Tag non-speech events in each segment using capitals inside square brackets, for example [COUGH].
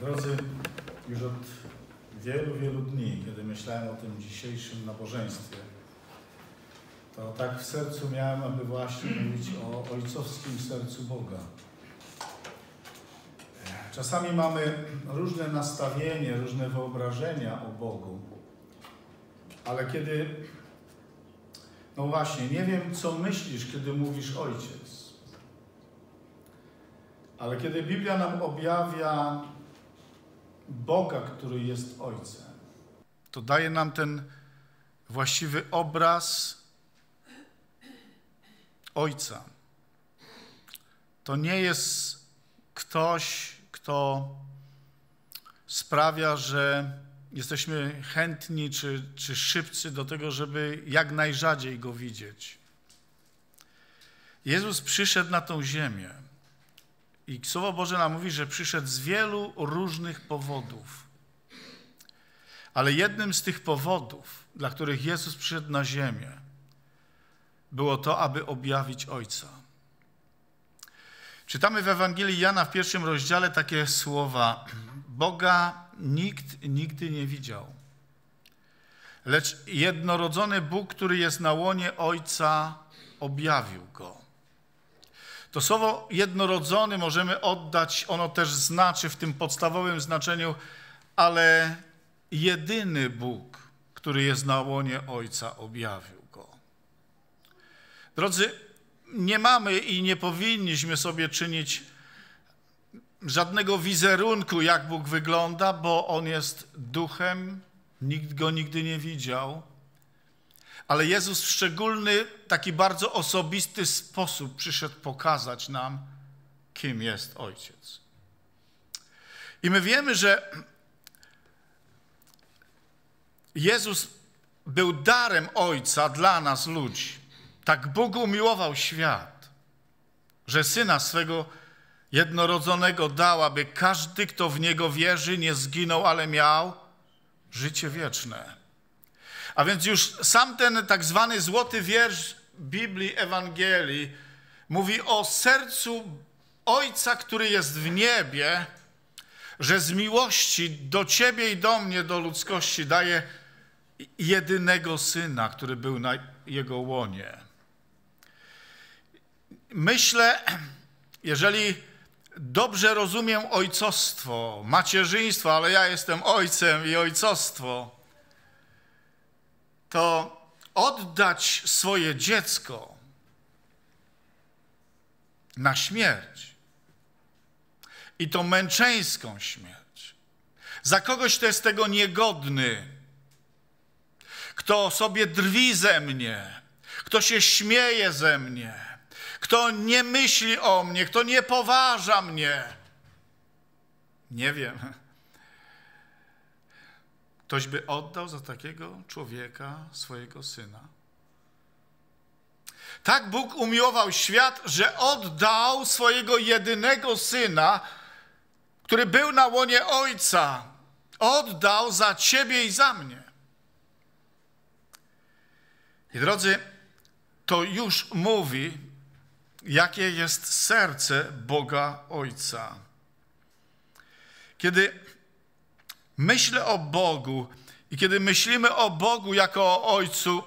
Drodzy, już od wielu, wielu dni, kiedy myślałem o tym dzisiejszym nabożeństwie, to tak w sercu miałem, aby właśnie mówić o ojcowskim sercu Boga. Czasami mamy różne nastawienie, różne wyobrażenia o Bogu, ale kiedy, no właśnie, nie wiem, co myślisz, kiedy mówisz ojciec, ale kiedy Biblia nam objawia Boga, który jest Ojcem. To daje nam ten właściwy obraz Ojca. To nie jest ktoś, kto sprawia, że jesteśmy chętni czy, czy szybcy do tego, żeby jak najrzadziej go widzieć. Jezus przyszedł na tą ziemię i Słowo Boże nam mówi, że przyszedł z wielu różnych powodów. Ale jednym z tych powodów, dla których Jezus przyszedł na ziemię, było to, aby objawić Ojca. Czytamy w Ewangelii Jana w pierwszym rozdziale takie słowa: Boga nikt nigdy nie widział. Lecz jednorodzony Bóg, który jest na łonie Ojca, objawił go. To słowo jednorodzony możemy oddać, ono też znaczy w tym podstawowym znaczeniu, ale jedyny Bóg, który jest na łonie Ojca, objawił go. Drodzy, nie mamy i nie powinniśmy sobie czynić żadnego wizerunku, jak Bóg wygląda, bo On jest duchem, nikt go nigdy nie widział, ale Jezus w szczególny, taki bardzo osobisty sposób przyszedł pokazać nam, kim jest Ojciec. I my wiemy, że Jezus był darem Ojca dla nas ludzi. Tak Bóg umiłował świat, że Syna swego jednorodzonego dał, aby każdy, kto w Niego wierzy, nie zginął, ale miał życie wieczne. A więc już sam ten tak zwany złoty wiersz Biblii, Ewangelii mówi o sercu Ojca, który jest w niebie, że z miłości do Ciebie i do mnie, do ludzkości daje jedynego Syna, który był na Jego łonie. Myślę, jeżeli dobrze rozumiem ojcostwo, macierzyństwo, ale ja jestem ojcem i ojcostwo, to oddać swoje dziecko na śmierć. I to męczeńską śmierć. Za kogoś, kto jest tego niegodny, kto sobie drwi ze mnie, kto się śmieje ze mnie, kto nie myśli o mnie, kto nie poważa mnie. Nie wiem Ktoś by oddał za takiego człowieka swojego syna. Tak Bóg umiłował świat, że oddał swojego jedynego syna, który był na łonie Ojca. Oddał za ciebie i za mnie. I drodzy, to już mówi, jakie jest serce Boga Ojca. Kiedy myślę o Bogu i kiedy myślimy o Bogu jako o Ojcu,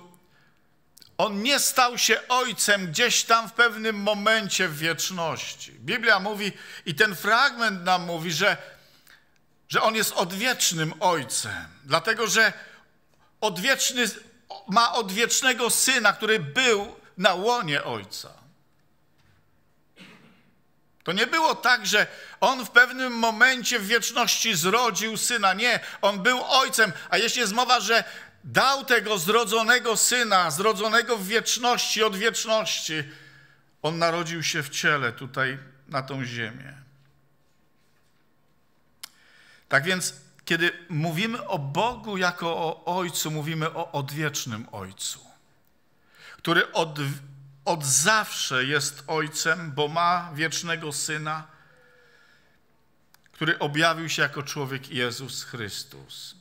On nie stał się Ojcem gdzieś tam w pewnym momencie w wieczności. Biblia mówi i ten fragment nam mówi, że, że On jest odwiecznym Ojcem, dlatego że odwieczny, ma odwiecznego Syna, który był na łonie Ojca. To nie było tak, że on w pewnym momencie w wieczności zrodził syna. Nie, on był ojcem. A jeśli jest mowa, że dał tego zrodzonego syna, zrodzonego w wieczności, od wieczności, on narodził się w ciele tutaj na tą ziemię. Tak więc, kiedy mówimy o Bogu jako o Ojcu, mówimy o odwiecznym Ojcu, który od, od zawsze jest Ojcem, bo ma wiecznego Syna, który objawił się jako człowiek Jezus Chrystus.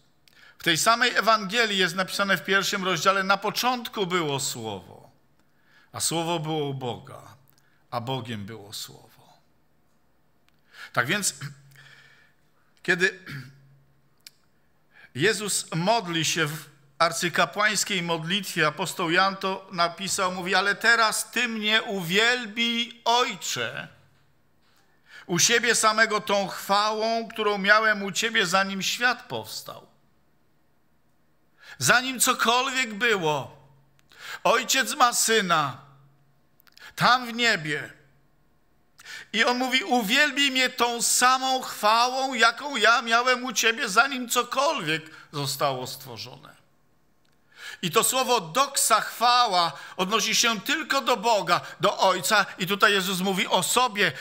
W tej samej Ewangelii jest napisane w pierwszym rozdziale: Na początku było Słowo, a Słowo było u Boga, a Bogiem było Słowo. Tak więc, kiedy Jezus modli się w arcykapłańskiej modlitwie apostoł Jan to napisał, mówi, ale teraz Ty mnie uwielbi, Ojcze, u siebie samego tą chwałą, którą miałem u Ciebie, zanim świat powstał. Zanim cokolwiek było, Ojciec ma Syna, tam w niebie. I on mówi, uwielbi mnie tą samą chwałą, jaką ja miałem u Ciebie, zanim cokolwiek zostało stworzone. I to słowo doksa, chwała, odnosi się tylko do Boga, do Ojca. I tutaj Jezus mówi o sobie,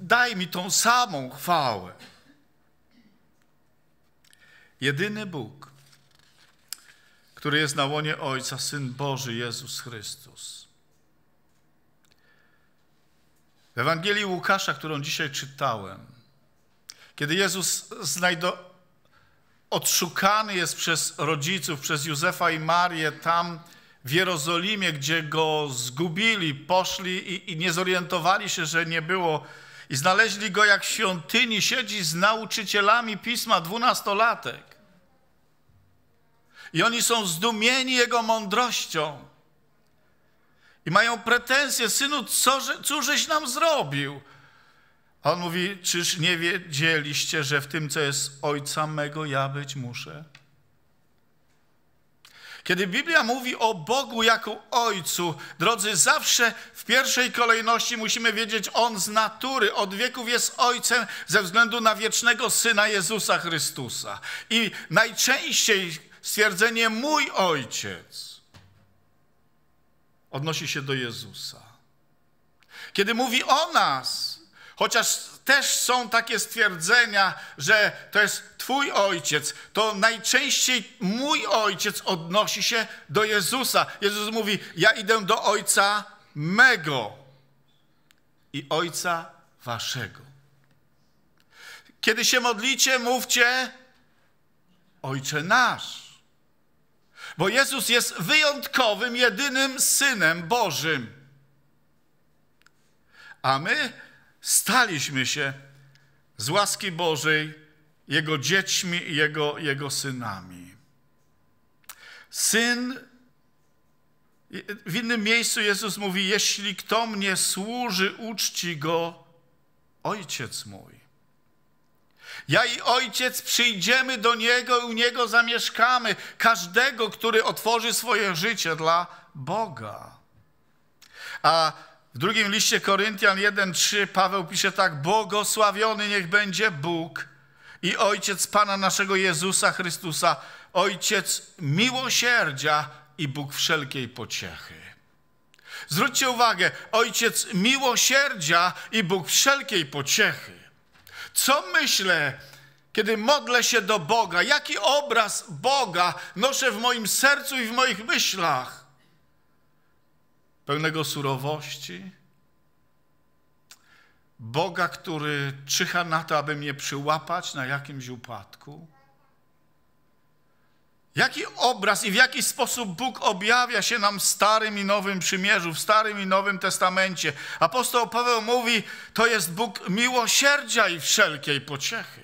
daj mi tą samą chwałę. Jedyny Bóg, który jest na łonie Ojca, Syn Boży Jezus Chrystus. W Ewangelii Łukasza, którą dzisiaj czytałem, kiedy Jezus znajdował odszukany jest przez rodziców, przez Józefa i Marię tam w Jerozolimie, gdzie go zgubili, poszli i, i nie zorientowali się, że nie było. I znaleźli go jak w świątyni, siedzi z nauczycielami pisma, dwunastolatek. I oni są zdumieni jego mądrością. I mają pretensje, synu, co, cóżeś nam zrobił? on mówi, czyż nie wiedzieliście, że w tym, co jest Ojca mego, ja być muszę? Kiedy Biblia mówi o Bogu jako Ojcu, drodzy, zawsze w pierwszej kolejności musimy wiedzieć, On z natury, od wieków jest Ojcem ze względu na wiecznego Syna Jezusa Chrystusa. I najczęściej stwierdzenie mój Ojciec odnosi się do Jezusa. Kiedy mówi o nas, Chociaż też są takie stwierdzenia, że to jest Twój ojciec, to najczęściej mój ojciec odnosi się do Jezusa. Jezus mówi: Ja idę do ojca mego i ojca waszego. Kiedy się modlicie, mówcie: Ojcze nasz. Bo Jezus jest wyjątkowym, jedynym synem Bożym. A my staliśmy się z łaski Bożej Jego dziećmi i Jego, Jego synami. Syn, w innym miejscu Jezus mówi, jeśli kto mnie służy, uczci go Ojciec mój. Ja i Ojciec przyjdziemy do Niego i u Niego zamieszkamy. Każdego, który otworzy swoje życie dla Boga. A w drugim liście Koryntian 1:3 Paweł pisze tak: Błogosławiony niech będzie Bóg i Ojciec Pana naszego Jezusa Chrystusa, Ojciec miłosierdzia i Bóg wszelkiej pociechy. Zwróćcie uwagę, Ojciec miłosierdzia i Bóg wszelkiej pociechy. Co myślę, kiedy modlę się do Boga? Jaki obraz Boga noszę w moim sercu i w moich myślach? pełnego surowości, Boga, który czyha na to, aby mnie przyłapać na jakimś upadku? Jaki obraz i w jaki sposób Bóg objawia się nam w Starym i Nowym Przymierzu, w Starym i Nowym Testamencie? Apostoł Paweł mówi, to jest Bóg miłosierdzia i wszelkiej pociechy.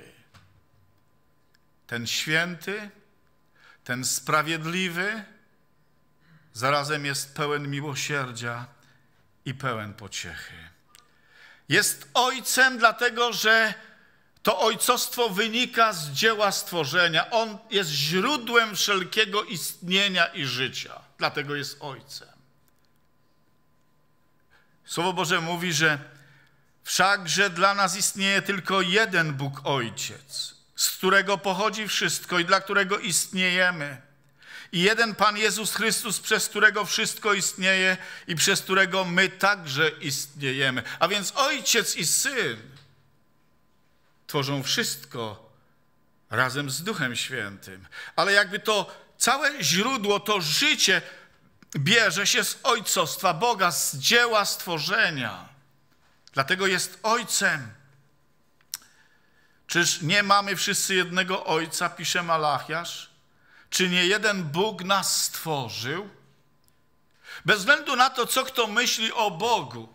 Ten święty, ten sprawiedliwy, zarazem jest pełen miłosierdzia i pełen pociechy. Jest ojcem, dlatego że to ojcostwo wynika z dzieła stworzenia. On jest źródłem wszelkiego istnienia i życia, dlatego jest ojcem. Słowo Boże mówi, że wszakże dla nas istnieje tylko jeden Bóg Ojciec, z którego pochodzi wszystko i dla którego istniejemy i jeden Pan Jezus Chrystus, przez którego wszystko istnieje i przez którego my także istniejemy. A więc Ojciec i Syn tworzą wszystko razem z Duchem Świętym. Ale jakby to całe źródło, to życie bierze się z ojcostwa Boga, z dzieła stworzenia. Dlatego jest Ojcem. Czyż nie mamy wszyscy jednego Ojca, pisze Malachiasz? Czy nie jeden Bóg nas stworzył? Bez względu na to, co kto myśli o Bogu.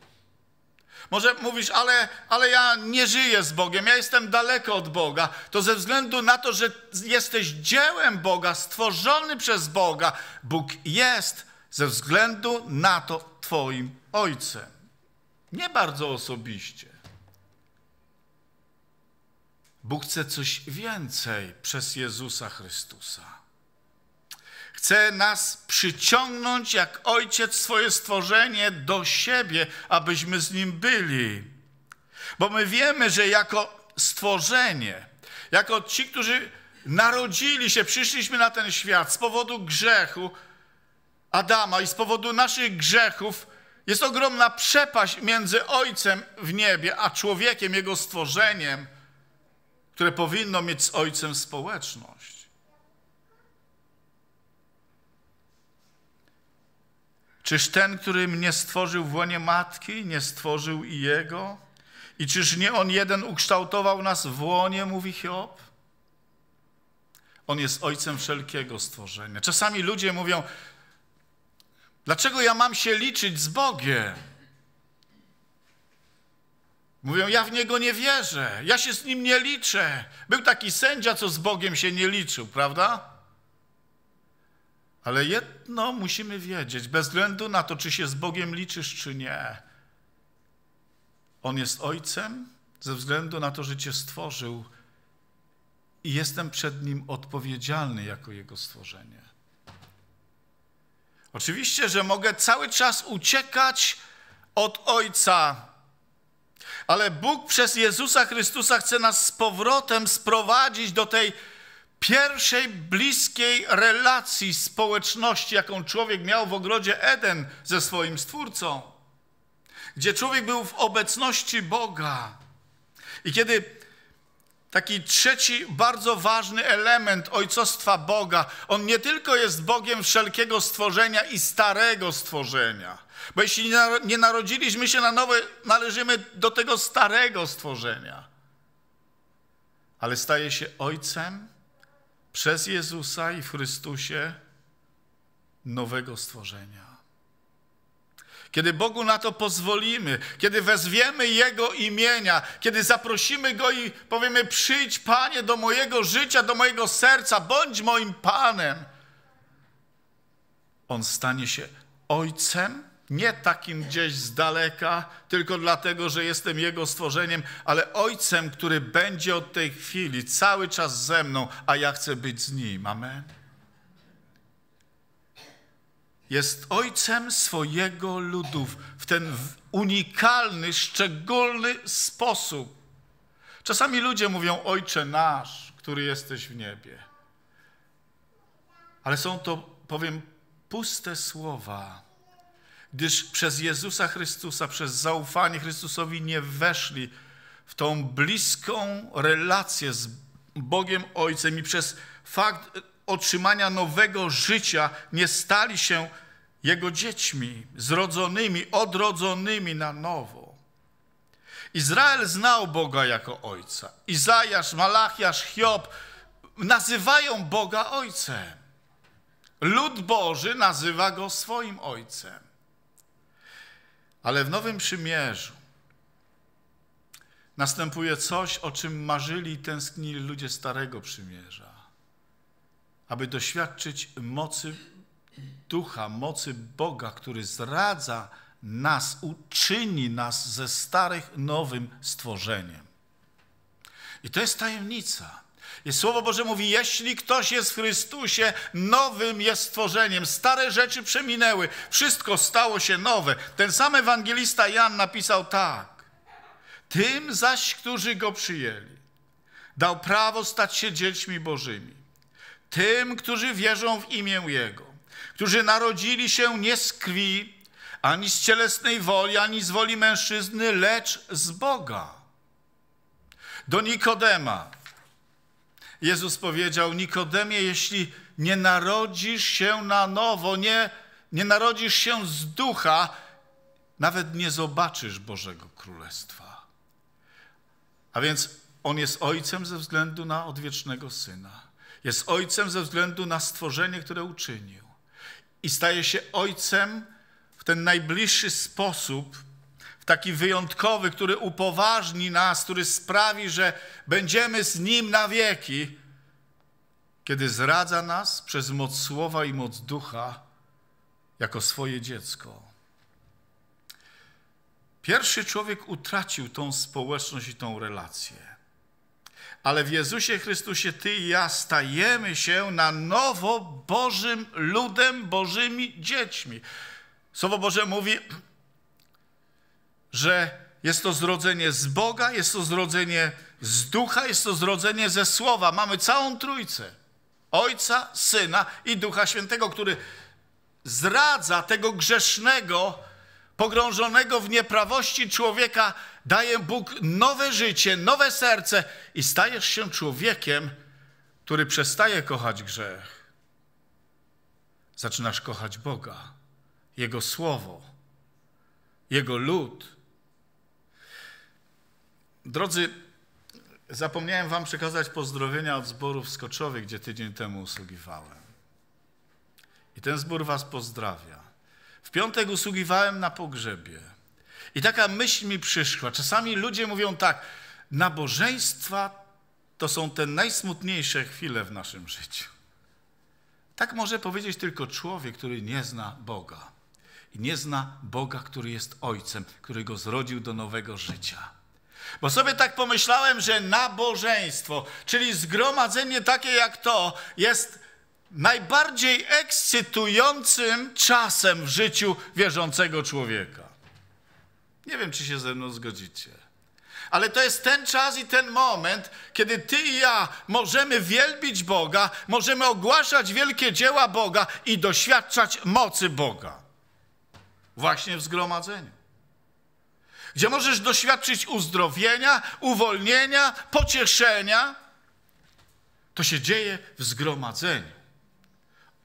Może mówisz, ale, ale ja nie żyję z Bogiem, ja jestem daleko od Boga. To ze względu na to, że jesteś dziełem Boga, stworzony przez Boga, Bóg jest ze względu na to Twoim Ojcem. Nie bardzo osobiście. Bóg chce coś więcej przez Jezusa Chrystusa. Chce nas przyciągnąć jak ojciec swoje stworzenie do siebie, abyśmy z nim byli. Bo my wiemy, że jako stworzenie, jako ci, którzy narodzili się, przyszliśmy na ten świat z powodu grzechu Adama i z powodu naszych grzechów, jest ogromna przepaść między Ojcem w niebie, a człowiekiem, jego stworzeniem, które powinno mieć z Ojcem społeczność. Czyż ten, który mnie stworzył w łonie matki, nie stworzył i jego? I czyż nie on jeden ukształtował nas w łonie, mówi Hiob? On jest ojcem wszelkiego stworzenia. Czasami ludzie mówią, dlaczego ja mam się liczyć z Bogiem? Mówią, ja w niego nie wierzę, ja się z nim nie liczę. Był taki sędzia, co z Bogiem się nie liczył, prawda? Ale jedno musimy wiedzieć, bez względu na to, czy się z Bogiem liczysz, czy nie. On jest Ojcem ze względu na to, że Cię stworzył i jestem przed Nim odpowiedzialny jako Jego stworzenie. Oczywiście, że mogę cały czas uciekać od Ojca, ale Bóg przez Jezusa Chrystusa chce nas z powrotem sprowadzić do tej pierwszej bliskiej relacji społeczności, jaką człowiek miał w ogrodzie Eden ze swoim Stwórcą, gdzie człowiek był w obecności Boga. I kiedy taki trzeci bardzo ważny element ojcostwa Boga, on nie tylko jest Bogiem wszelkiego stworzenia i starego stworzenia, bo jeśli nie narodziliśmy się na nowe, należymy do tego starego stworzenia, ale staje się Ojcem przez Jezusa i w Chrystusie nowego stworzenia. Kiedy Bogu na to pozwolimy, kiedy wezwiemy Jego imienia, kiedy zaprosimy Go i powiemy: Przyjdź, Panie, do mojego życia, do mojego serca, bądź moim Panem. On stanie się Ojcem nie takim gdzieś z daleka, tylko dlatego, że jestem Jego stworzeniem, ale Ojcem, który będzie od tej chwili cały czas ze mną, a ja chcę być z Nim. Amen. Jest Ojcem swojego ludu w ten unikalny, szczególny sposób. Czasami ludzie mówią Ojcze nasz, który jesteś w niebie. Ale są to, powiem, puste słowa gdyż przez Jezusa Chrystusa, przez zaufanie Chrystusowi nie weszli w tą bliską relację z Bogiem Ojcem i przez fakt otrzymania nowego życia nie stali się Jego dziećmi, zrodzonymi, odrodzonymi na nowo. Izrael znał Boga jako Ojca. Izajasz, Malachiasz, Hiob nazywają Boga Ojcem. Lud Boży nazywa Go swoim Ojcem. Ale w Nowym Przymierzu następuje coś, o czym marzyli i tęsknili ludzie Starego Przymierza, aby doświadczyć mocy Ducha, mocy Boga, który zradza nas, uczyni nas ze starych nowym stworzeniem. I to jest tajemnica. I Słowo Boże mówi, jeśli ktoś jest w Chrystusie, nowym jest stworzeniem. Stare rzeczy przeminęły, wszystko stało się nowe. Ten sam ewangelista Jan napisał tak. Tym zaś, którzy go przyjęli, dał prawo stać się dziećmi Bożymi. Tym, którzy wierzą w imię Jego, którzy narodzili się nie z krwi, ani z cielesnej woli, ani z woli mężczyzny, lecz z Boga. Do Nikodema, Jezus powiedział Nikodemie, jeśli nie narodzisz się na nowo, nie, nie narodzisz się z ducha, nawet nie zobaczysz Bożego Królestwa. A więc On jest Ojcem ze względu na odwiecznego Syna. Jest Ojcem ze względu na stworzenie, które uczynił. I staje się Ojcem w ten najbliższy sposób taki wyjątkowy, który upoważni nas, który sprawi, że będziemy z Nim na wieki. Kiedy zradza nas przez moc słowa i moc ducha jako swoje dziecko. Pierwszy człowiek utracił tą społeczność i tą relację. Ale w Jezusie Chrystusie Ty i ja stajemy się na nowo Bożym ludem, Bożymi dziećmi. Słowo Boże mówi, że jest to zrodzenie z Boga, jest to zrodzenie z Ducha, jest to zrodzenie ze Słowa. Mamy całą Trójcę. Ojca, Syna i Ducha Świętego, który zdradza tego grzesznego, pogrążonego w nieprawości człowieka, daje Bóg nowe życie, nowe serce i stajesz się człowiekiem, który przestaje kochać grzech. Zaczynasz kochać Boga, Jego Słowo, Jego lud Drodzy, zapomniałem Wam przekazać pozdrowienia od zboru w Skoczowie, gdzie tydzień temu usługiwałem. I ten zbór Was pozdrawia. W piątek usługiwałem na pogrzebie. I taka myśl mi przyszła. Czasami ludzie mówią tak: nabożeństwa to są te najsmutniejsze chwile w naszym życiu. Tak może powiedzieć tylko człowiek, który nie zna Boga. I nie zna Boga, który jest Ojcem, który go zrodził do nowego życia. Bo sobie tak pomyślałem, że nabożeństwo, czyli zgromadzenie takie jak to, jest najbardziej ekscytującym czasem w życiu wierzącego człowieka. Nie wiem, czy się ze mną zgodzicie. Ale to jest ten czas i ten moment, kiedy ty i ja możemy wielbić Boga, możemy ogłaszać wielkie dzieła Boga i doświadczać mocy Boga. Właśnie w zgromadzeniu gdzie możesz doświadczyć uzdrowienia, uwolnienia, pocieszenia, to się dzieje w zgromadzeniu.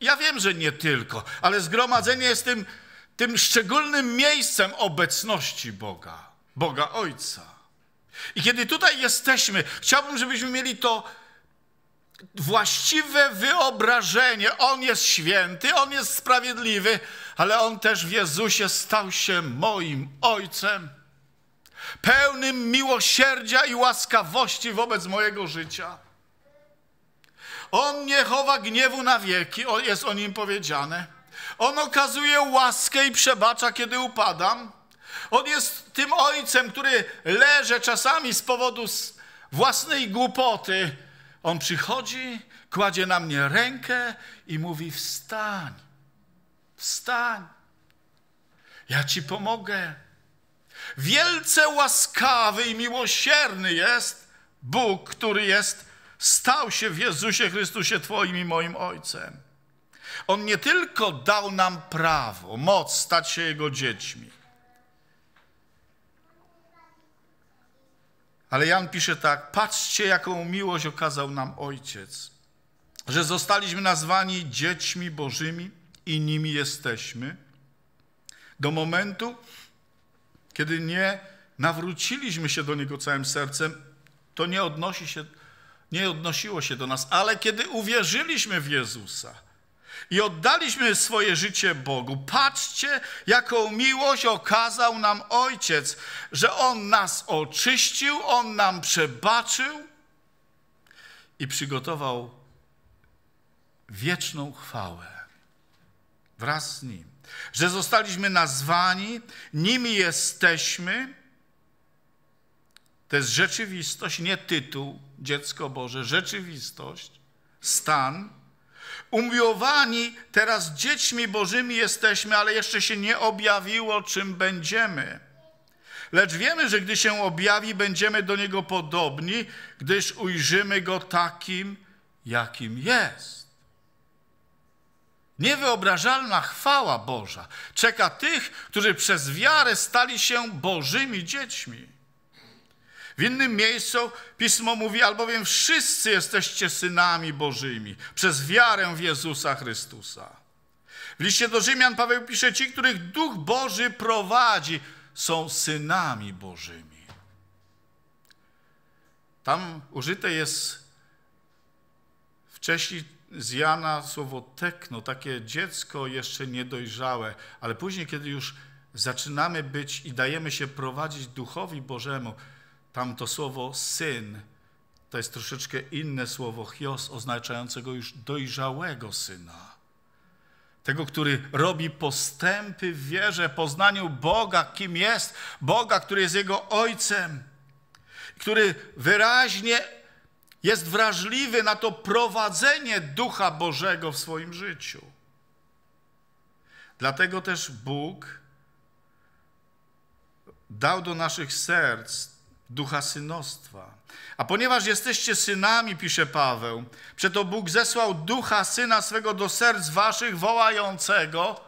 Ja wiem, że nie tylko, ale zgromadzenie jest tym, tym szczególnym miejscem obecności Boga, Boga Ojca. I kiedy tutaj jesteśmy, chciałbym, żebyśmy mieli to właściwe wyobrażenie. On jest święty, on jest sprawiedliwy, ale on też w Jezusie stał się moim Ojcem pełnym miłosierdzia i łaskawości wobec mojego życia. On nie chowa gniewu na wieki, jest o nim powiedziane. On okazuje łaskę i przebacza, kiedy upadam. On jest tym ojcem, który leży czasami z powodu własnej głupoty. On przychodzi, kładzie na mnie rękę i mówi: Wstań, wstań, ja ci pomogę. Wielce łaskawy i miłosierny jest Bóg, który jest, stał się w Jezusie Chrystusie Twoim i moim Ojcem. On nie tylko dał nam prawo, moc stać się Jego dziećmi, ale Jan pisze tak, patrzcie jaką miłość okazał nam Ojciec, że zostaliśmy nazwani dziećmi Bożymi i nimi jesteśmy. Do momentu, kiedy nie nawróciliśmy się do Niego całym sercem, to nie, odnosi się, nie odnosiło się do nas, ale kiedy uwierzyliśmy w Jezusa i oddaliśmy swoje życie Bogu, patrzcie, jaką miłość okazał nam Ojciec, że On nas oczyścił, On nam przebaczył i przygotował wieczną chwałę wraz z Nim że zostaliśmy nazwani, nimi jesteśmy. To jest rzeczywistość, nie tytuł, dziecko Boże, rzeczywistość, stan. Umiłowani teraz dziećmi Bożymi jesteśmy, ale jeszcze się nie objawiło, czym będziemy. Lecz wiemy, że gdy się objawi, będziemy do Niego podobni, gdyż ujrzymy Go takim, jakim jest. Niewyobrażalna chwała Boża czeka tych, którzy przez wiarę stali się Bożymi dziećmi. W innym miejscu pismo mówi, albowiem wszyscy jesteście synami Bożymi przez wiarę w Jezusa Chrystusa. W liście do Rzymian Paweł pisze, ci, których Duch Boży prowadzi, są synami Bożymi. Tam użyte jest wcześniej z Jana słowo tekno, takie dziecko jeszcze niedojrzałe, ale później, kiedy już zaczynamy być i dajemy się prowadzić duchowi Bożemu, tam to słowo syn to jest troszeczkę inne słowo chios, oznaczającego już dojrzałego syna. Tego, który robi postępy w wierze, poznaniu Boga, kim jest, Boga, który jest jego ojcem, który wyraźnie jest wrażliwy na to prowadzenie Ducha Bożego w swoim życiu. Dlatego też Bóg dał do naszych serc ducha synostwa. A ponieważ jesteście synami, pisze Paweł, przeto Bóg zesłał ducha syna swego do serc waszych, wołającego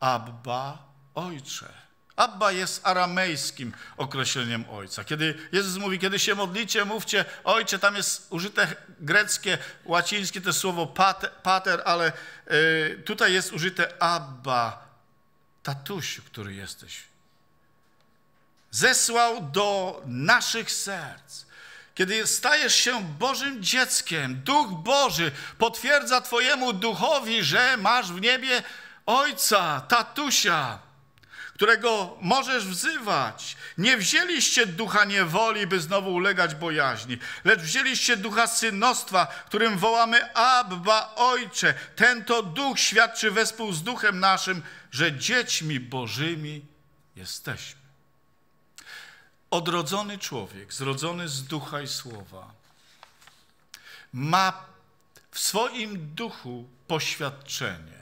Abba Ojcze. Abba jest aramejskim określeniem ojca. Kiedy Jezus mówi, kiedy się modlicie, mówcie ojcze, tam jest użyte greckie, łacińskie to słowo pater, pater ale y, tutaj jest użyte abba, tatusiu, który jesteś. Zesłał do naszych serc. Kiedy stajesz się Bożym dzieckiem, Duch Boży potwierdza Twojemu duchowi, że masz w niebie Ojca, tatusia którego możesz wzywać. Nie wzięliście ducha niewoli, by znowu ulegać bojaźni, lecz wzięliście ducha synostwa, którym wołamy Abba, Ojcze. Ten to duch świadczy wespół z duchem naszym, że dziećmi Bożymi jesteśmy. Odrodzony człowiek, zrodzony z ducha i słowa, ma w swoim duchu poświadczenie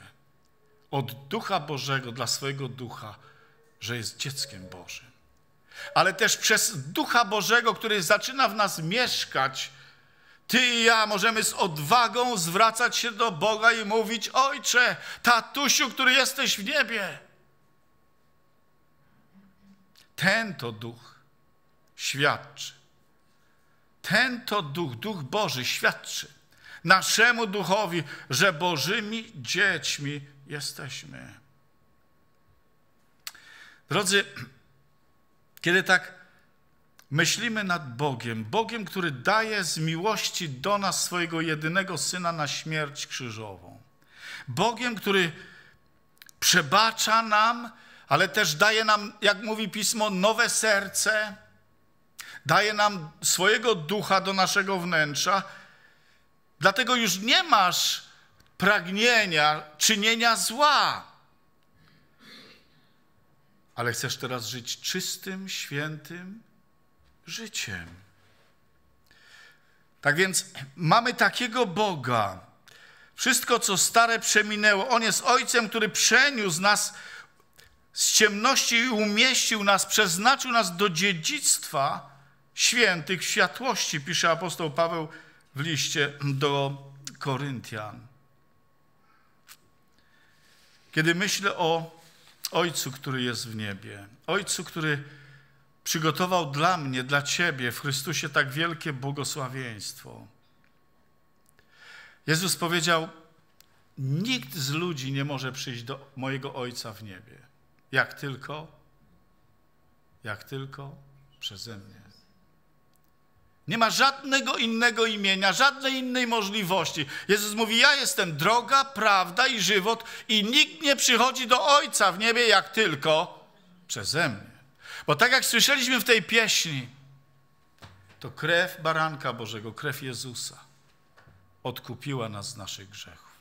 od Ducha Bożego dla swojego ducha, że jest dzieckiem Bożym. Ale też przez Ducha Bożego, który zaczyna w nas mieszkać, ty i ja możemy z odwagą zwracać się do Boga i mówić: Ojcze, tatusiu, który jesteś w niebie. Ten to duch świadczy. Ten to duch, duch Boży świadczy naszemu duchowi, że Bożymi dziećmi jesteśmy. Drodzy, kiedy tak myślimy nad Bogiem, Bogiem, który daje z miłości do nas swojego jedynego syna na śmierć krzyżową, Bogiem, który przebacza nam, ale też daje nam, jak mówi pismo, nowe serce, daje nam swojego ducha do naszego wnętrza. Dlatego już nie masz pragnienia czynienia zła ale chcesz teraz żyć czystym, świętym życiem. Tak więc mamy takiego Boga. Wszystko, co stare, przeminęło. On jest Ojcem, który przeniósł nas z ciemności i umieścił nas, przeznaczył nas do dziedzictwa świętych światłości, pisze apostoł Paweł w liście do Koryntian. Kiedy myślę o Ojcu, który jest w niebie. Ojcu, który przygotował dla mnie, dla Ciebie w Chrystusie tak wielkie błogosławieństwo. Jezus powiedział, nikt z ludzi nie może przyjść do mojego Ojca w niebie. Jak tylko, jak tylko przeze mnie. Nie ma żadnego innego imienia, żadnej innej możliwości. Jezus mówi: Ja jestem droga, prawda i żywot, i nikt nie przychodzi do Ojca w niebie, jak tylko przeze mnie. Bo tak jak słyszeliśmy w tej pieśni, to krew baranka Bożego, krew Jezusa odkupiła nas z naszych grzechów,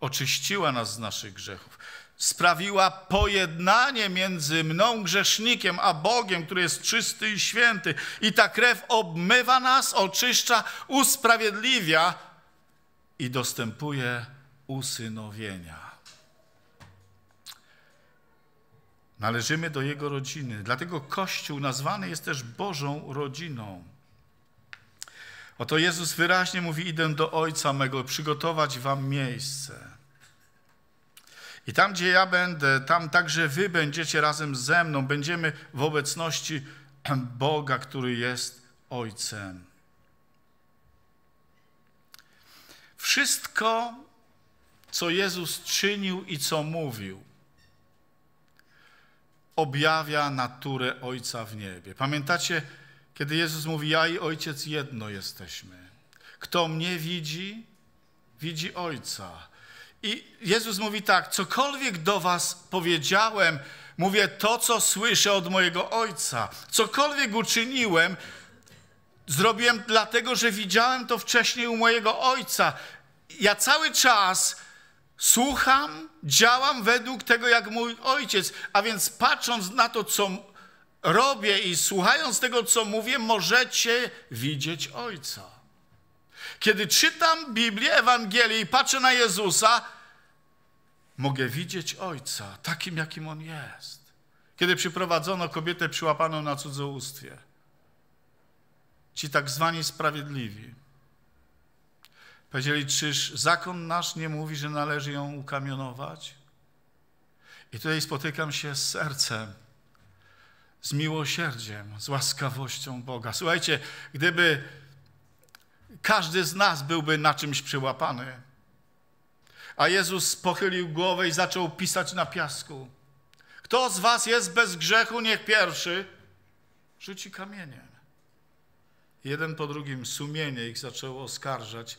oczyściła nas z naszych grzechów sprawiła pojednanie między mną, grzesznikiem, a Bogiem, który jest czysty i święty. I ta krew obmywa nas, oczyszcza, usprawiedliwia i dostępuje usynowienia. Należymy do Jego rodziny, dlatego Kościół nazwany jest też Bożą rodziną. Oto Jezus wyraźnie mówi: Idę do Ojca mego, przygotować wam miejsce. I tam, gdzie ja będę, tam także wy będziecie razem ze mną. Będziemy w obecności [CLEARS THROAT] Boga, który jest Ojcem. Wszystko, co Jezus czynił i co mówił, objawia naturę Ojca w niebie. Pamiętacie, kiedy Jezus mówi: Ja i Ojciec jedno jesteśmy. Kto mnie widzi, widzi Ojca. I Jezus mówi tak: Cokolwiek do Was powiedziałem, mówię to, co słyszę od mojego Ojca. Cokolwiek uczyniłem, zrobiłem dlatego, że widziałem to wcześniej u mojego Ojca. Ja cały czas słucham, działam według tego, jak mój Ojciec, a więc patrząc na to, co robię i słuchając tego, co mówię, możecie widzieć Ojca. Kiedy czytam Biblię, Ewangelię i patrzę na Jezusa, mogę widzieć Ojca takim, jakim On jest. Kiedy przyprowadzono kobietę przyłapaną na cudzołóstwie, ci tak zwani sprawiedliwi, powiedzieli, czyż zakon nasz nie mówi, że należy ją ukamionować? I tutaj spotykam się z sercem, z miłosierdziem, z łaskawością Boga. Słuchajcie, gdyby każdy z nas byłby na czymś przyłapany. A Jezus pochylił głowę i zaczął pisać na piasku. Kto z was jest bez grzechu, niech pierwszy rzuci kamieniem. Jeden po drugim sumienie ich zaczęło oskarżać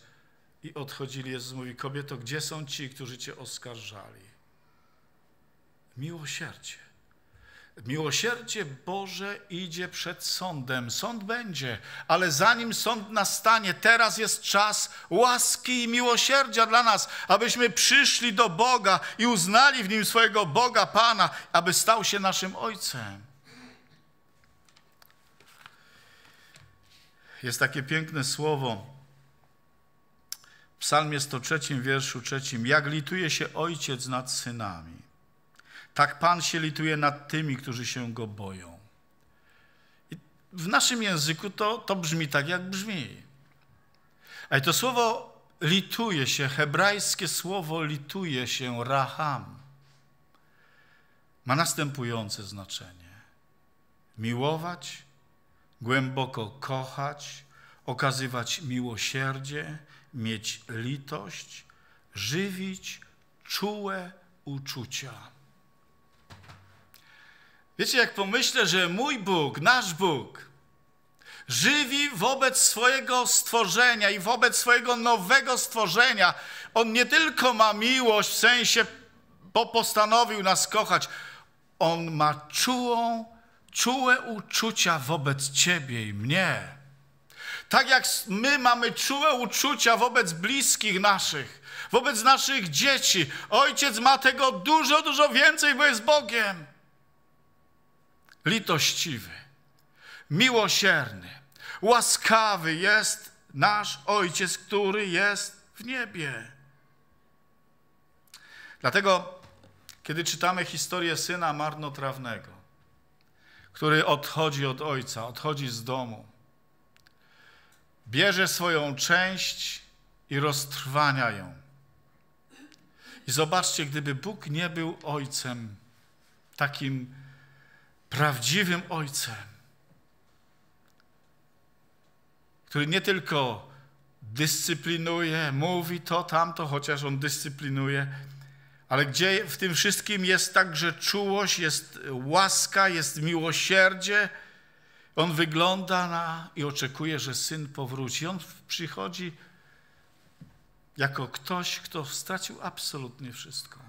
i odchodzili. Jezus mówi, kobieto, gdzie są ci, którzy cię oskarżali? Miłosierdzie. Miłosierdzie Boże idzie przed sądem. Sąd będzie, ale zanim sąd nastanie, teraz jest czas łaski i miłosierdzia dla nas, abyśmy przyszli do Boga i uznali w nim swojego Boga Pana, aby stał się naszym Ojcem. Jest takie piękne słowo w Psalmie 103, wierszu 3. Jak lituje się Ojciec nad synami tak Pan się lituje nad tymi, którzy się Go boją. I w naszym języku to, to brzmi tak, jak brzmi. Ale to słowo lituje się, hebrajskie słowo lituje się, raham, ma następujące znaczenie. Miłować, głęboko kochać, okazywać miłosierdzie, mieć litość, żywić czułe uczucia. Wiecie, jak pomyślę, że mój Bóg, nasz Bóg, żywi wobec swojego stworzenia i wobec swojego nowego stworzenia, on nie tylko ma miłość, w sensie, bo postanowił nas kochać, on ma czułą, czułe uczucia wobec ciebie i mnie. Tak jak my mamy czułe uczucia wobec bliskich naszych, wobec naszych dzieci. Ojciec ma tego dużo, dużo więcej, bo jest Bogiem litościwy, miłosierny, łaskawy jest nasz Ojciec, który jest w niebie. Dlatego, kiedy czytamy historię syna marnotrawnego, który odchodzi od ojca, odchodzi z domu, bierze swoją część i roztrwania ją. I zobaczcie, gdyby Bóg nie był ojcem takim prawdziwym Ojcem, który nie tylko dyscyplinuje, mówi to, tamto, chociaż On dyscyplinuje, ale gdzie w tym wszystkim jest także czułość, jest łaska, jest miłosierdzie. On wygląda na i oczekuje, że syn powróci. On przychodzi jako ktoś, kto stracił absolutnie wszystko.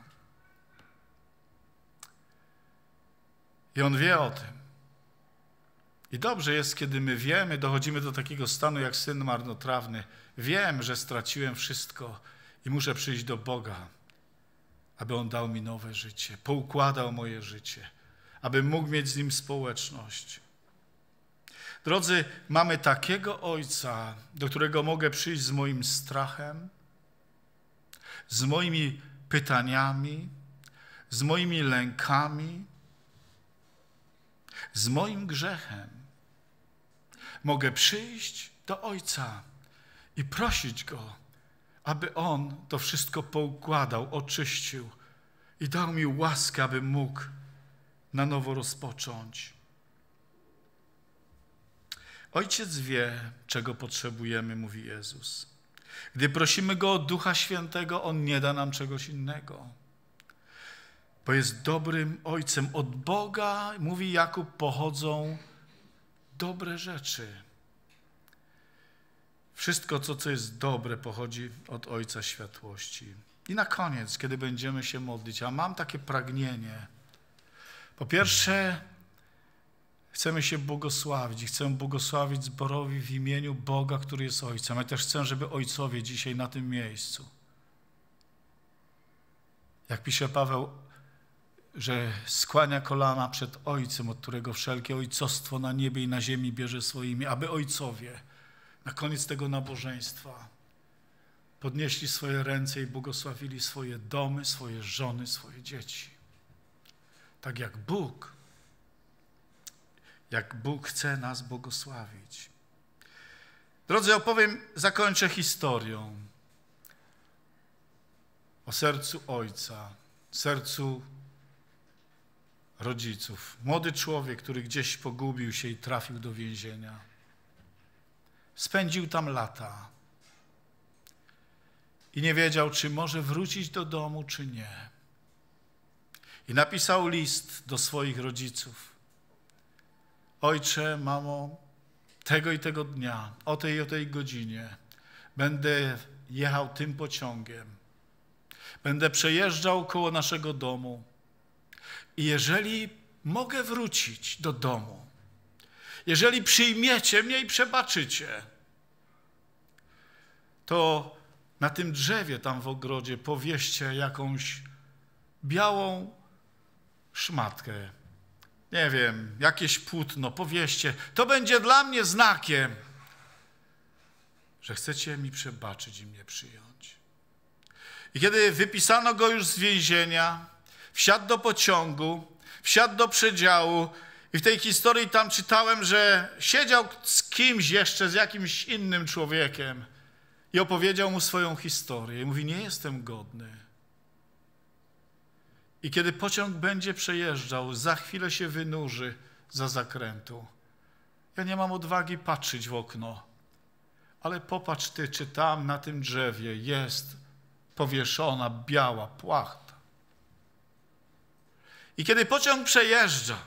I on wie o tym. I dobrze jest, kiedy my wiemy, dochodzimy do takiego stanu jak syn marnotrawny. Wiem, że straciłem wszystko i muszę przyjść do Boga, aby On dał mi nowe życie, poukładał moje życie, aby mógł mieć z Nim społeczność. Drodzy, mamy takiego Ojca, do którego mogę przyjść z moim strachem, z moimi pytaniami, z moimi lękami, z moim grzechem, mogę przyjść do Ojca i prosić Go, aby On to wszystko poukładał, oczyścił i dał mi łaskę, aby mógł na nowo rozpocząć. Ojciec wie, czego potrzebujemy, mówi Jezus. Gdy prosimy Go o Ducha Świętego, On nie da nam czegoś innego bo jest dobrym ojcem. Od Boga, mówi Jakub, pochodzą dobre rzeczy. Wszystko, co, co jest dobre, pochodzi od Ojca Światłości. I na koniec, kiedy będziemy się modlić, a mam takie pragnienie. Po pierwsze, chcemy się błogosławić i chcę błogosławić zborowi w imieniu Boga, który jest Ojcem. Ja też chcę, żeby ojcowie dzisiaj na tym miejscu, jak pisze Paweł, że skłania kolana przed Ojcem, od którego wszelkie ojcostwo na niebie i na ziemi bierze swoimi, aby ojcowie na koniec tego nabożeństwa podnieśli swoje ręce i błogosławili swoje domy, swoje żony, swoje dzieci. Tak jak Bóg, jak Bóg chce nas błogosławić. Drodzy, opowiem, zakończę historią o sercu Ojca, sercu rodziców. Młody człowiek, który gdzieś pogubił się i trafił do więzienia. Spędził tam lata i nie wiedział, czy może wrócić do domu, czy nie. I napisał list do swoich rodziców. Ojcze, mamo, tego i tego dnia, o tej i o tej godzinie będę jechał tym pociągiem. Będę przejeżdżał koło naszego domu. I jeżeli mogę wrócić do domu, jeżeli przyjmiecie mnie i przebaczycie, to na tym drzewie tam w ogrodzie powieście jakąś białą szmatkę. Nie wiem, jakieś płótno, powieście. To będzie dla mnie znakiem, że chcecie mi przebaczyć i mnie przyjąć. I kiedy wypisano go już z więzienia, wsiadł do pociągu, wsiadł do przedziału i w tej historii tam czytałem, że siedział z kimś jeszcze, z jakimś innym człowiekiem i opowiedział mu swoją historię. I mówi, nie jestem godny. I kiedy pociąg będzie przejeżdżał, za chwilę się wynurzy za zakrętu. Ja nie mam odwagi patrzeć w okno, ale popatrz ty, czy tam na tym drzewie jest powieszona biała płachta i kiedy pociąg przejeżdża,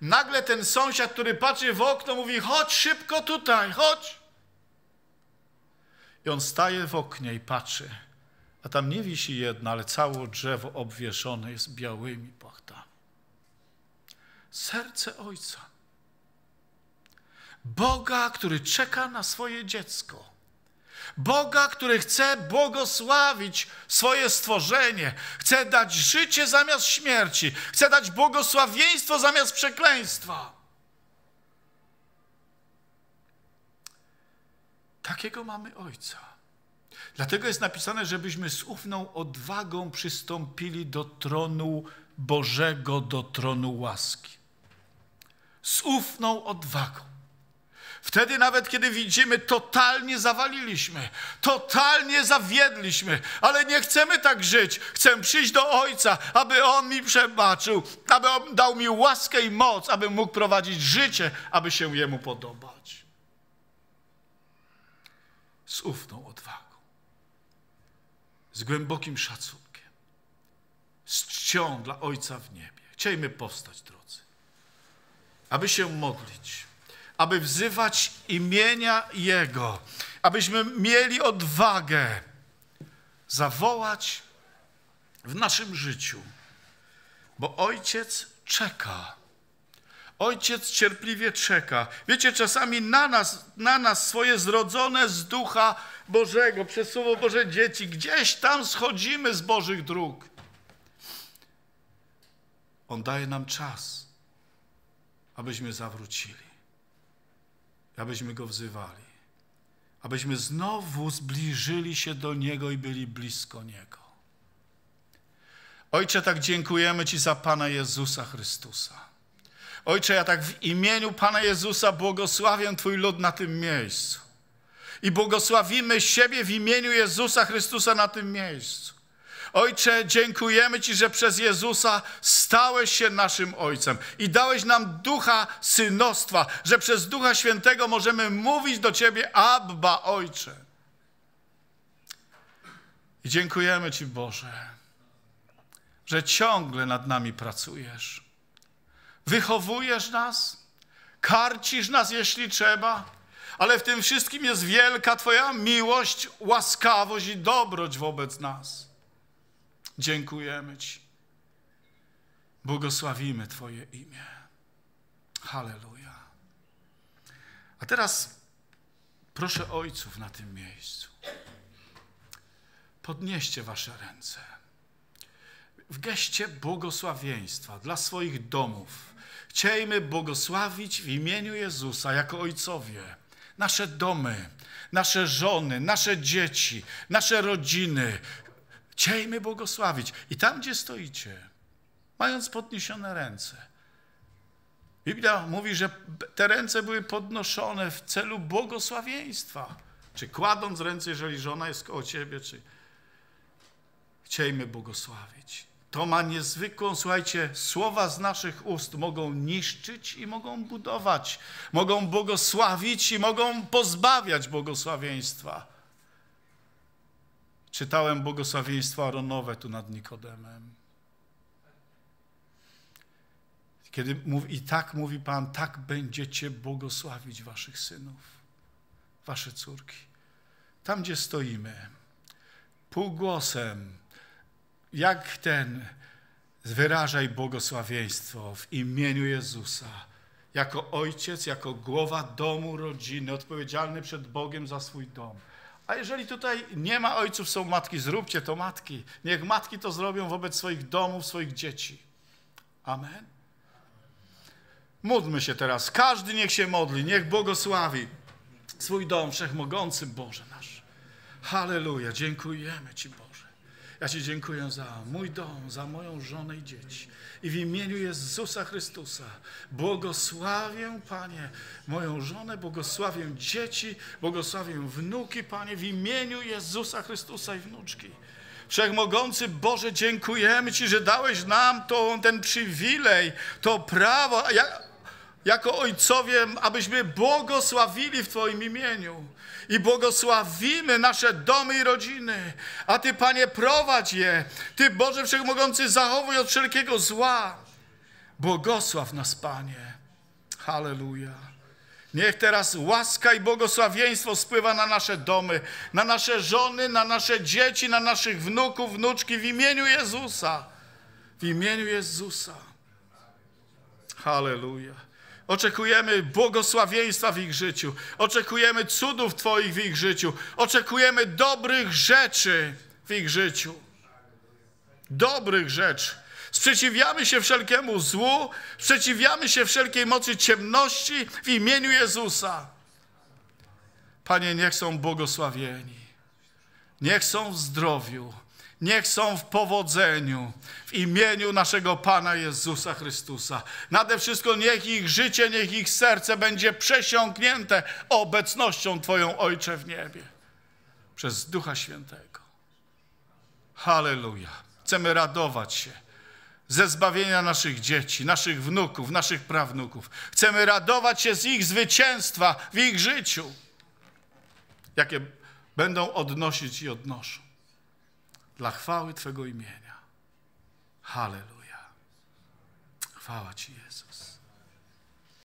nagle ten sąsiad, który patrzy w okno, mówi: chodź szybko tutaj, chodź. I on staje w oknie i patrzy. A tam nie wisi jedna, ale całe drzewo obwieszone jest białymi płachtami. Serce ojca. Boga, który czeka na swoje dziecko. Boga, który chce błogosławić swoje stworzenie, chce dać życie zamiast śmierci, chce dać błogosławieństwo zamiast przekleństwa. Takiego mamy Ojca. Dlatego jest napisane, żebyśmy z ufną odwagą przystąpili do tronu Bożego, do tronu łaski. Z ufną odwagą. Wtedy nawet kiedy widzimy, totalnie zawaliliśmy, totalnie zawiedliśmy, ale nie chcemy tak żyć. Chcę przyjść do Ojca, aby On mi przebaczył, aby On dał mi łaskę i moc, aby mógł prowadzić życie, aby się Jemu podobać. Z ufną odwagą, z głębokim szacunkiem, z czcią dla Ojca w niebie. Chciejmy powstać, drodzy, aby się modlić aby wzywać imienia Jego, abyśmy mieli odwagę zawołać w naszym życiu, bo Ojciec czeka. Ojciec cierpliwie czeka. Wiecie, czasami na nas, na nas swoje zrodzone z Ducha Bożego, przez Słowo Boże dzieci, gdzieś tam schodzimy z Bożych dróg. On daje nam czas, abyśmy zawrócili abyśmy Go wzywali, abyśmy znowu zbliżyli się do Niego i byli blisko Niego. Ojcze, tak dziękujemy Ci za Pana Jezusa Chrystusa. Ojcze, ja tak w imieniu Pana Jezusa błogosławię Twój lud na tym miejscu. I błogosławimy siebie w imieniu Jezusa Chrystusa na tym miejscu. Ojcze, dziękujemy Ci, że przez Jezusa stałeś się naszym Ojcem i dałeś nam ducha synostwa, że przez Ducha Świętego możemy mówić do Ciebie, Abba, Ojcze. I dziękujemy Ci, Boże, że ciągle nad nami pracujesz. Wychowujesz nas, karcisz nas, jeśli trzeba, ale w tym wszystkim jest wielka Twoja miłość, łaskawość i dobroć wobec nas. Dziękujemy Ci. Błogosławimy Twoje imię. Halleluja. A teraz proszę ojców na tym miejscu. Podnieście Wasze ręce w geście błogosławieństwa dla swoich domów. Chciejmy błogosławić w imieniu Jezusa jako ojcowie nasze domy, nasze żony, nasze dzieci, nasze rodziny, Chciejmy błogosławić. I tam, gdzie stoicie, mając podniesione ręce. Biblia mówi, że te ręce były podnoszone w celu błogosławieństwa. Czy kładąc ręce, jeżeli żona jest koło ciebie, czy chciejmy błogosławić. To ma niezwykłą, słuchajcie, słowa z naszych ust mogą niszczyć i mogą budować, mogą błogosławić i mogą pozbawiać błogosławieństwa czytałem błogosławieństwo Aronowe tu nad Nikodemem. Kiedy mówi, I tak mówi Pan, tak będziecie błogosławić waszych synów, wasze córki. Tam, gdzie stoimy, półgłosem, jak ten, wyrażaj błogosławieństwo w imieniu Jezusa. Jako ojciec, jako głowa domu, rodziny, odpowiedzialny przed Bogiem za swój dom – a jeżeli tutaj nie ma ojców, są matki, zróbcie to matki. Niech matki to zrobią wobec swoich domów, swoich dzieci. Amen. Módlmy się teraz. Każdy niech się modli, niech błogosławi swój dom wszechmogący Boże nasz. Halleluja, dziękujemy Ci Boże. Ja Ci dziękuję za mój dom, za moją żonę i dzieci. I w imieniu Jezusa Chrystusa błogosławię, Panie, moją żonę, błogosławię dzieci, błogosławię wnuki, Panie, w imieniu Jezusa Chrystusa i wnuczki. Wszechmogący Boże, dziękujemy Ci, że dałeś nam to, ten przywilej, to prawo, jako ojcowie, abyśmy błogosławili w Twoim imieniu i błogosławimy nasze domy i rodziny. A Ty, Panie, prowadź je. Ty, Boże Wszechmogący, zachowuj od wszelkiego zła. Błogosław nas, Panie. Hallelujah. Niech teraz łaska i błogosławieństwo spływa na nasze domy, na nasze żony, na nasze dzieci, na naszych wnuków, wnuczki w imieniu Jezusa. W imieniu Jezusa. Hallelujah. Oczekujemy błogosławieństwa w ich życiu. Oczekujemy cudów Twoich w ich życiu. Oczekujemy dobrych rzeczy w ich życiu. Dobrych rzeczy. Sprzeciwiamy się wszelkiemu złu, sprzeciwiamy się wszelkiej mocy ciemności w imieniu Jezusa. Panie, niech są błogosławieni, niech są w zdrowiu, Niech są w powodzeniu w imieniu naszego Pana Jezusa Chrystusa. Nade wszystko niech ich życie, niech ich serce będzie przesiąknięte obecnością Twoją, Ojcze w niebie. Przez Ducha Świętego. Hallelujah. Chcemy radować się ze zbawienia naszych dzieci, naszych wnuków, naszych prawnuków. Chcemy radować się z ich zwycięstwa w ich życiu, jakie będą odnosić i odnoszą dla chwały Twego imienia. Halleluja. Chwała Ci,